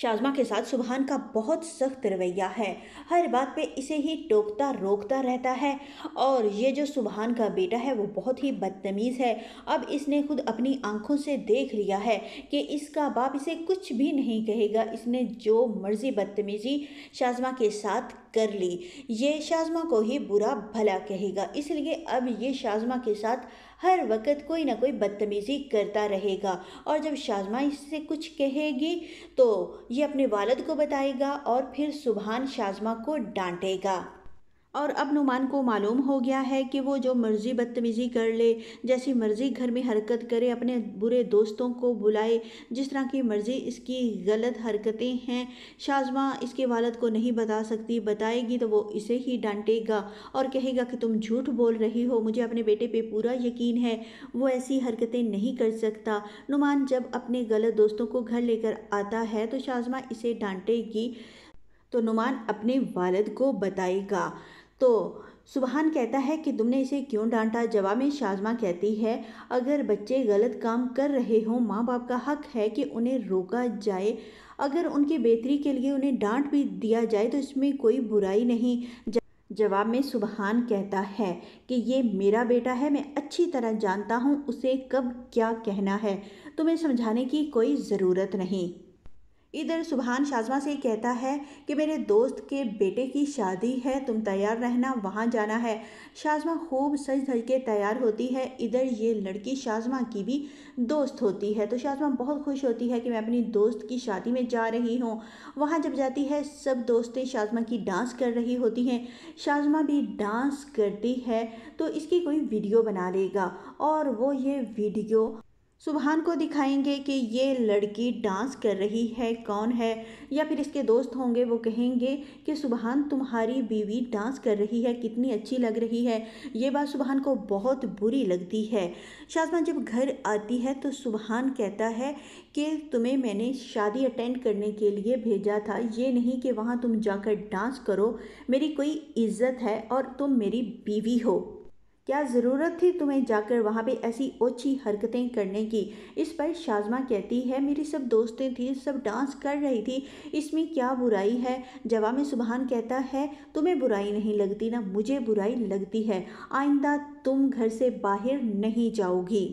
शाजमा के साथ सुबहान का बहुत सख्त रवैया है हर बात पे इसे ही टोकता रोकता रहता है और ये जो सुबहान का बेटा है वो बहुत ही बदतमीज़ है अब इसने खुद अपनी आंखों से देख लिया है कि इसका बाप इसे कुछ भी नहीं कहेगा इसने जो मर्ज़ी बदतमीज़ी शाजमा के साथ कर ली ये शाजमा को ही बुरा भला कहेगा इसलिए अब ये शाजमा के साथ हर वक्त कोई ना कोई बदतमीज़ी करता रहेगा और जब शाजमा इससे कुछ कहेगी तो ये अपने वालद को बताएगा और फिर सुबहान शाजमा को डांटेगा और अब नुमान को मालूम हो गया है कि वो जो मर्ज़ी बदतमीज़ी कर ले जैसी मर्ज़ी घर में हरकत करे अपने बुरे दोस्तों को बुलाए जिस तरह की मर्ज़ी इसकी गलत हरकतें हैं शाजमा इसके वालद को नहीं बता सकती बताएगी तो वो इसे ही डांटेगा और कहेगा कि तुम झूठ बोल रही हो मुझे अपने बेटे पे पूरा यकीन है वो ऐसी हरकतें नहीं कर सकता नुमान जब अपने गलत दोस्तों को घर लेकर आता है तो शाजमा इसे डांटेगी तो नुमान अपने वालद को बताएगा तो सुबहान कहता है कि तुमने इसे क्यों डांटा जवाब में शाजमा कहती है अगर बच्चे गलत काम कर रहे हों माँ बाप का हक है कि उन्हें रोका जाए अगर उनके बेहतरी के लिए उन्हें डांट भी दिया जाए तो इसमें कोई बुराई नहीं जवाब में सुबहान कहता है कि ये मेरा बेटा है मैं अच्छी तरह जानता हूँ उसे कब क्या कहना है तुम्हें समझाने की कोई ज़रूरत नहीं इधर सुबहान शाजमा से कहता है कि मेरे दोस्त के बेटे की शादी है तुम तैयार रहना वहाँ जाना है शाजमा खूब सज धज के तैयार होती है इधर ये लड़की शाजमा की भी दोस्त होती है तो शाजमा बहुत खुश होती है कि मैं अपनी दोस्त की शादी में जा रही हूँ वहाँ जब जाती है सब दोस्तें शाजमा की डांस कर रही होती हैं शाजमा भी डांस करती है तो इसकी कोई वीडियो बना लेगा और वो ये वीडियो सुबहान को दिखाएंगे कि ये लड़की डांस कर रही है कौन है या फिर इसके दोस्त होंगे वो कहेंगे कि सुबहान तुम्हारी बीवी डांस कर रही है कितनी अच्छी लग रही है ये बात सुबहान को बहुत बुरी लगती है शाजमान जब घर आती है तो सुबहान कहता है कि तुम्हें मैंने शादी अटेंड करने के लिए भेजा था ये नहीं कि वहाँ तुम जाकर डांस करो मेरी कोई इज्जत है और तुम मेरी बीवी हो क्या ज़रूरत थी तुम्हें जाकर वहाँ पे ऐसी ओछी हरकतें करने की इस पर शाजमा कहती है मेरी सब दोस्तें थी सब डांस कर रही थी इसमें क्या बुराई है जवाब सुबहान कहता है तुम्हें बुराई नहीं लगती ना मुझे बुराई लगती है आइंदा तुम घर से बाहर नहीं जाओगी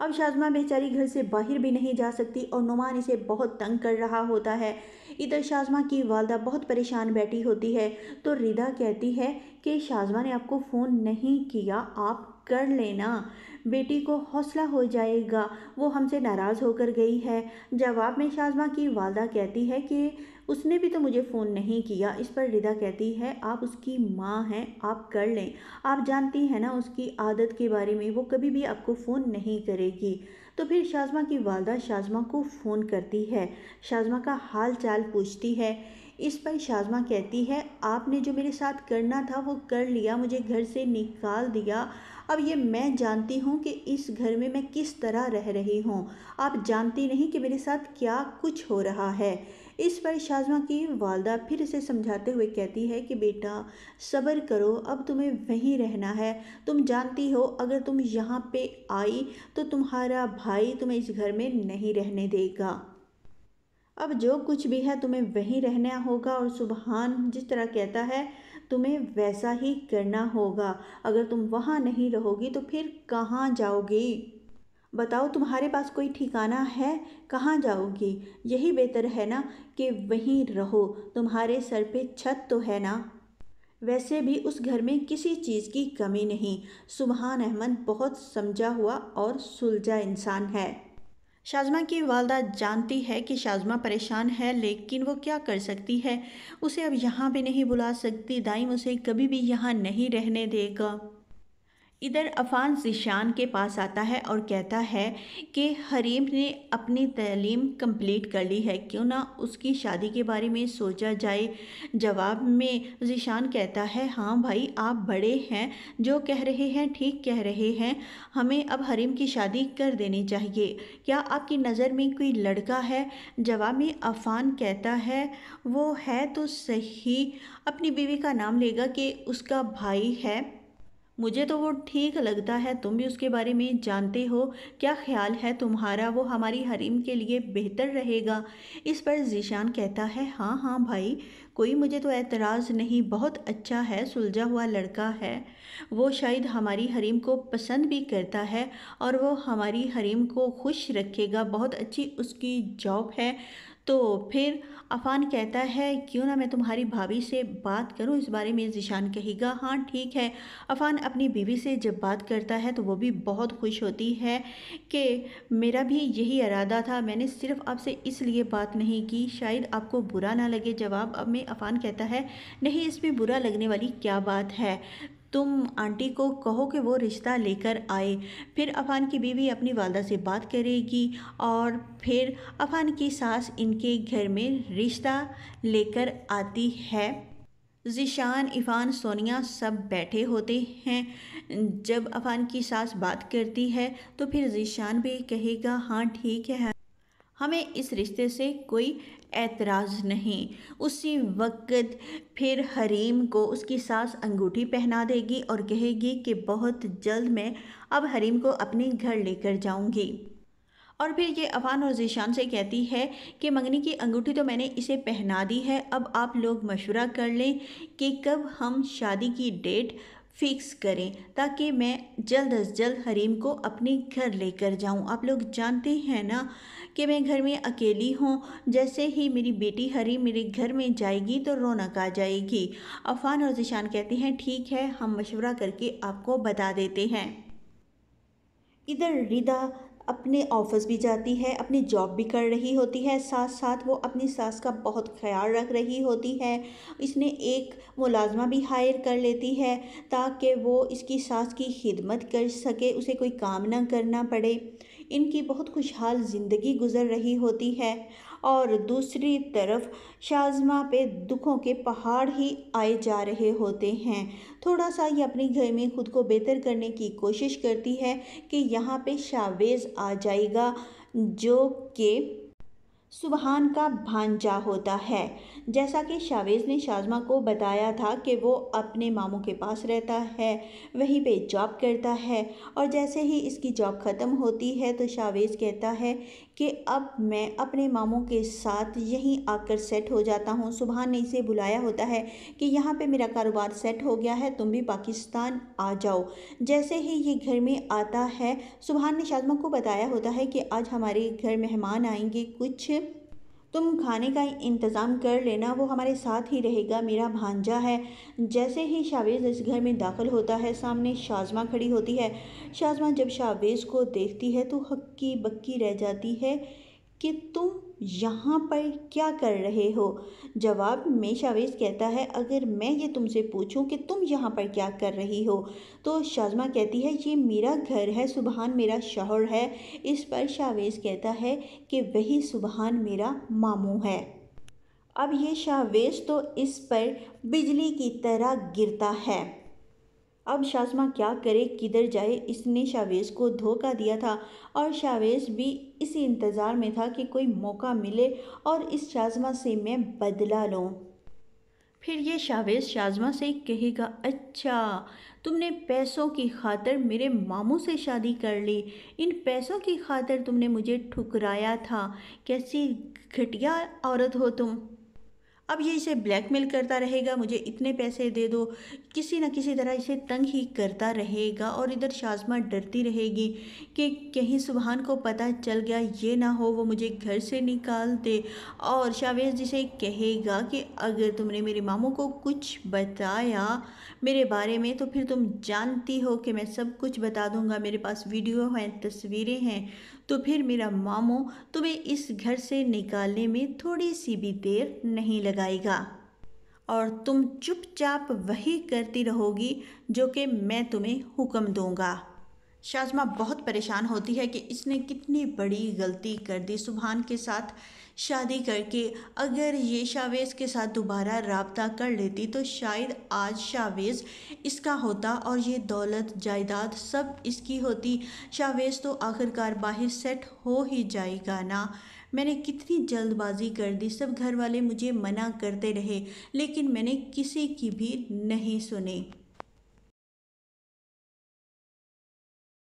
अब शाजमा बेचारी घर से बाहर भी नहीं जा सकती और नुमान इसे बहुत तंग कर रहा होता है इधर शाजमा की वालदा बहुत परेशान बैठी होती है तो रिदा कहती है कि शाजमा ने आपको फ़ोन नहीं किया आप कर लेना बेटी को हौसला हो जाएगा वो हमसे नाराज़ होकर गई है जवाब में शाजमा की वालदा कहती है कि उसने भी तो मुझे फ़ोन नहीं किया इस पर रिदा कहती है आप उसकी माँ हैं आप कर लें आप जानती हैं ना उसकी आदत के बारे में वो कभी भी आपको फ़ोन नहीं करेगी तो फिर शाजमा की वालदा शाजमा को फ़ोन करती है शाजमा का हाल चाल पूछती है इस पर शाजमा कहती है आपने जो मेरे साथ करना था वो कर लिया मुझे घर से निकाल दिया अब ये मैं जानती हूँ कि इस घर में मैं किस तरह रह रही हूँ आप जानती नहीं कि मेरे साथ क्या कुछ हो रहा है इस पर शाजमा की वालदा फिर इसे समझाते हुए कहती है कि बेटा सब्र करो अब तुम्हें वहीं रहना है तुम जानती हो अगर तुम यहाँ पे आई तो तुम्हारा भाई तुम्हें इस घर में नहीं रहने देगा अब जो कुछ भी है तुम्हें वहीं रहना होगा और सुबहान जिस तरह कहता है तुम्हें वैसा ही करना होगा अगर तुम वहाँ नहीं रहोगी तो फिर कहाँ जाओगी बताओ तुम्हारे पास कोई ठिकाना है कहाँ जाओगी यही बेहतर है ना कि वहीं रहो तुम्हारे सर पे छत तो है ना वैसे भी उस घर में किसी चीज़ की कमी नहीं सुबहान अहमद बहुत समझा हुआ और सुलझा इंसान है शाजमा की वालदा जानती है कि शाजमा परेशान है लेकिन वो क्या कर सकती है उसे अब यहाँ भी नहीं बुला सकती दाइम उसे कभी भी यहाँ नहीं रहने देगा इधर अफान जिशान के पास आता है और कहता है कि हरीम ने अपनी तलीम कंप्लीट कर ली है क्यों ना उसकी शादी के बारे में सोचा जाए जवाब में जिशान कहता है हाँ भाई आप बड़े हैं जो कह रहे हैं ठीक कह रहे हैं हमें अब हरीम की शादी कर देनी चाहिए क्या आपकी नज़र में कोई लड़का है जवाब में अफान कहता है वो है तो सही अपनी बीवी का नाम लेगा कि उसका भाई है मुझे तो वो ठीक लगता है तुम भी उसके बारे में जानते हो क्या ख्याल है तुम्हारा वो हमारी हरीम के लिए बेहतर रहेगा इस पर जीशान कहता है हाँ हाँ भाई कोई मुझे तो एतराज़ नहीं बहुत अच्छा है सुलझा हुआ लड़का है वो शायद हमारी हरीम को पसंद भी करता है और वो हमारी हरीम को खुश रखेगा बहुत अच्छी उसकी जॉब है तो फिर अफान कहता है क्यों ना मैं तुम्हारी भाभी से बात करूं इस बारे में जिशान कहेगा हाँ ठीक है अफान अपनी बीवी से जब बात करता है तो वो भी बहुत खुश होती है कि मेरा भी यही इरादा था मैंने सिर्फ आपसे इसलिए बात नहीं की शायद आपको बुरा ना लगे जवाब अब में अफान कहता है नहीं इसमें बुरा लगने वाली क्या बात है तुम आंटी को कहो कि वो रिश्ता लेकर आए फिर अफान की बीवी अपनी वालदा से बात करेगी और फिर अफान की सास इनके घर में रिश्ता लेकर आती है जिशान इफ़ान सोनिया सब बैठे होते हैं जब अफ़ान की सास बात करती है तो फिर जिशान भी कहेगा हाँ ठीक है हमें इस रिश्ते से कोई एतराज़ नहीं उसी वक्त फिर हरीम को उसकी सास अंगूठी पहना देगी और कहेगी कि बहुत जल्द मैं अब हरीम को अपने घर लेकर जाऊंगी और फिर ये अफान और जीशान से कहती है कि मंगनी की अंगूठी तो मैंने इसे पहना दी है अब आप लोग मशवरा कर लें कि कब हम शादी की डेट फिक्स करें ताकि मैं जल्द अज जल्द हरीम को अपने घर लेकर जाऊं आप लोग जानते हैं ना कि मैं घर में अकेली हूँ जैसे ही मेरी बेटी हरी मेरे घर में जाएगी तो रौनक आ जाएगी अफान और जिशान कहते हैं ठीक है हम मशवरा करके आपको बता देते हैं इधर रिदा अपने ऑफिस भी जाती है अपनी जॉब भी कर रही होती है साथ साथ वो अपनी सास का बहुत ख्याल रख रही होती है इसने एक मुलाजमा भी हायर कर लेती है ताकि वो इसकी सास की खिदमत कर सके उसे कोई काम ना करना पड़े इनकी बहुत खुशहाल ज़िंदगी गुजर रही होती है और दूसरी तरफ शाजमा पे दुखों के पहाड़ ही आए जा रहे होते हैं थोड़ा सा ये अपने घर में ख़ुद को बेहतर करने की कोशिश करती है कि यहाँ पे शावेज़ आ जाएगा जो कि सुबहान का भांजा होता है जैसा कि शावेज़ ने शाजमा को बताया था कि वो अपने मामों के पास रहता है वहीं पे जॉब करता है और जैसे ही इसकी जॉब ख़त्म होती है तो शावेज़ कहता है कि अब मैं अपने मामों के साथ यहीं आकर सेट हो जाता हूँ सुबहान ने इसे बुलाया होता है कि यहाँ पे मेरा कारोबार सेट हो गया है तुम भी पाकिस्तान आ जाओ जैसे ही ये घर में आता है सुबहान ने शाजमा को बताया होता है कि आज हमारे घर मेहमान आएंगे कुछ तुम खाने का इंतज़ाम कर लेना वो हमारे साथ ही रहेगा मेरा भांजा है जैसे ही शावेज़ इस घर में दाखिल होता है सामने शाजमा खड़ी होती है शाजमा जब शावेज़ को देखती है तो हक्की बक्की रह जाती है कि तुम यहाँ पर क्या कर रहे हो जवाब में शावेज कहता है अगर मैं ये तुमसे पूछूं कि तुम यहाँ पर क्या कर रही हो तो शाजमा कहती है ये मेरा घर है सुबहान मेरा शोहर है इस पर शावेज कहता है कि वही सुबहान मेरा मामू है अब ये शावेज तो इस पर बिजली की तरह गिरता है अब शाजमा क्या करे किधर जाए इसने शावेज़ को धोखा दिया था और शावेज़ भी इसी इंतज़ार में था कि कोई मौका मिले और इस शाजमा से मैं बदला लूँ फिर ये शावेज शाजमा से कहेगा अच्छा तुमने पैसों की खातर मेरे मामू से शादी कर ली इन पैसों की खातर तुमने मुझे ठुकराया था कैसी घटिया औरत हो तुम अब ये इसे ब्लैकमेल करता रहेगा मुझे इतने पैसे दे दो किसी न किसी तरह इसे तंग ही करता रहेगा और इधर शाजमा डरती रहेगी कि कहीं सुबहान को पता चल गया ये ना हो वो मुझे घर से निकाल दे और शावेज जिसे कहेगा कि अगर तुमने मेरे मामों को कुछ बताया मेरे बारे में तो फिर तुम जानती हो कि मैं सब कुछ बता दूँगा मेरे पास वीडियो हैं तस्वीरें हैं तो फिर मेरा मामो तुम्हें इस घर से निकालने में थोड़ी सी भी देर नहीं लगाएगा और तुम चुपचाप वही करती रहोगी जो कि मैं तुम्हें हुक्म दूंगा शाजमा बहुत परेशान होती है कि इसने कितनी बड़ी गलती कर दी सुबहान के साथ शादी करके अगर ये शावेज़ के साथ दोबारा रबता कर लेती तो शायद आज शावेज़ इसका होता और ये दौलत जायदाद सब इसकी होती शावेज़ तो आखिरकार बाहर सेट हो ही जाएगा ना मैंने कितनी जल्दबाजी कर दी सब घर वाले मुझे मना करते रहे लेकिन मैंने किसी की भी नहीं सुनी